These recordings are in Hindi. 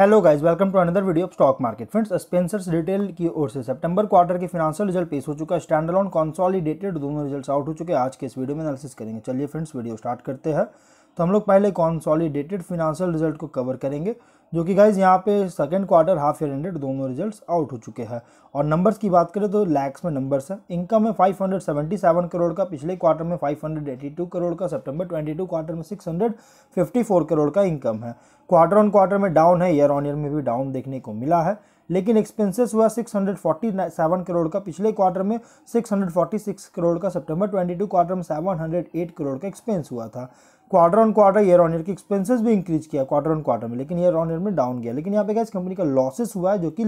hello guys welcome to another video of stock market friends Spencer's retail की ओर से सितंबर क्वार्टर के फिनांशियल रिजल्ट पेश हो चुका है स्टैंडअलोन कॉन्सॉलिडेटेड दोनों रिजल्ट्स आउट हो चुके हैं आज के इस वीडियो में एनालिसिस करेंगे चलिए फ्रेंड्स वीडियो स्टार्ट करते हैं तो हम लोग पहले कॉन्सॉलीडेटेड फिनांशियल रिजल्ट को कवर करेंगे जो कि गाइज यहाँ पे second quarter half year ended दोनों रिजल्ट्स आउट हो चुके हैं और नंबर्स की बात करें तो लैक्स में नंबर्स हैं इनकम है 577 करोड़ का पिछले क्वार्टर में 582 करोड़ का सितंबर 22 क्वार्टर में 654 करोड़ का इनकम है क्वार्टर ऑन क्वार्टर में डाउन है ईयर ऑन ईयर में भी डाउन देखने को मिला है लेकिन एक्सपेंसेस हुआ 647 करोड़ का पिछले क्वार्टर में 646 करोड़ का सितंबर 22 क्वार्टर में 708 करोड़ का एक्सपेंस हुआ था quarter on quarter year on year के एक्सपेंसेस भी इंक्रीज किया क्वार्टर ऑन क्वार्टर में लेकिन ईयर ऑन ईयर में डाउन गया लेकिन यहाँ पे क्या कंपनी का लॉसेस हुआ है जो कि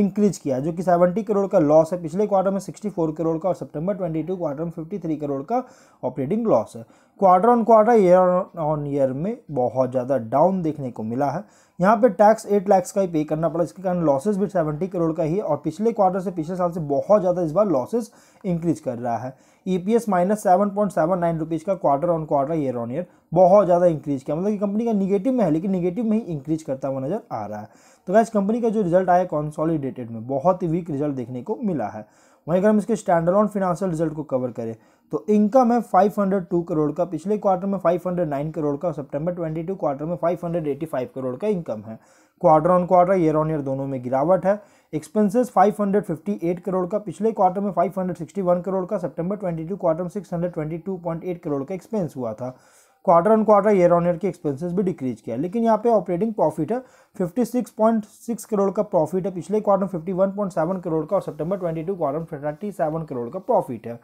इंक्रीज किया जो कि सेवेंटी करोड़ का लॉस है पिछले क्वार्टर में सिक्सटी फोर करोड़ का और सितंबर टू क्वार्टर में फिफ्टी थ्री करोड़ का ऑपरेटिंग लॉस है quarter on quarter year on year में बहुत ज़्यादा डाउन देखने को मिला है यहाँ पे टैक्स एट लैक्स का ही पे करना पड़ा इसके कारण लॉसेस भी सेवेंटी करोड़ का ही और पिछले क्वार्टर से पिछले साल से बहुत ज़्यादा इस बार लॉसेज इंक्रीज कर रहा है E P S minus seven point seven nine rupees का quarter on quarter year on year बहुत ज़्यादा इंक्रीज किया मतलब कि कंपनी का निगेटिव में है लेकिन निगेटिव में ही इंक्रीज करता हुआ नजर आ रहा है तो क्या कंपनी का जो रिजल्ट आया कॉन्सॉलीडेटेड में बहुत ही वीक रिजल्ट देखने को मिला है वहीं अगर हम इसके स्टैंडर्ड ऑन फिनांशियल रिजल्ट को कवर करें तो इनकम है 502 करोड़ का पिछले क्वार्टर में 509 करोड़ का सितंबर 22 क्वार्टर में 585 करोड़ का इनकम है quarter on quarter year on year दोनों में गिरावट है एक्सपेंसेस 558 करोड़ का पिछले क्वार्टर में 561 करोड़ का सितंबर 22 क्वार्टर में 622.8 करोड़ का एक्सपेंस हुआ था quarter on quarter year on year के एक्सपेंसेस भी डिक्रीज किया लेकिन यहाँ पे ऑपरेटिंग प्रॉफिट है fifty six point six crore का प्रॉफिट है पिछले क्वार्टर में सेवन करोड़ का और सितंबर two quarter fifty seven crore का प्रॉफिट है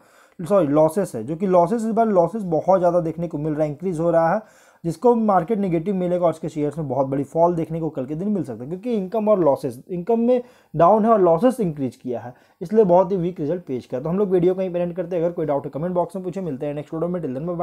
सॉरी लॉसेस है जो कि लॉसेस इस बार लॉसेस बहुत ज़्यादा देखने को मिल रहा है इंक्रीज हो रहा है जिसको मार्केट निगेटिव मिलेगा और उसके शेयर्स में बहुत बड़ी फॉल देखने को कल के दिन मिल सकता है क्योंकि इनकम और लॉसेस इनकम में डाउन है और लॉसेस इंक्रीज किया है इसलिए बहुत ही वीक रिजल्ट पेश किया तो हम लोग वीडियो कहीं पेरेंट करते हैं अगर कोई डाउट है कमेंट बॉक्स में पूछे मिलते हैं नेक्स्ट वीडियो में टिलन में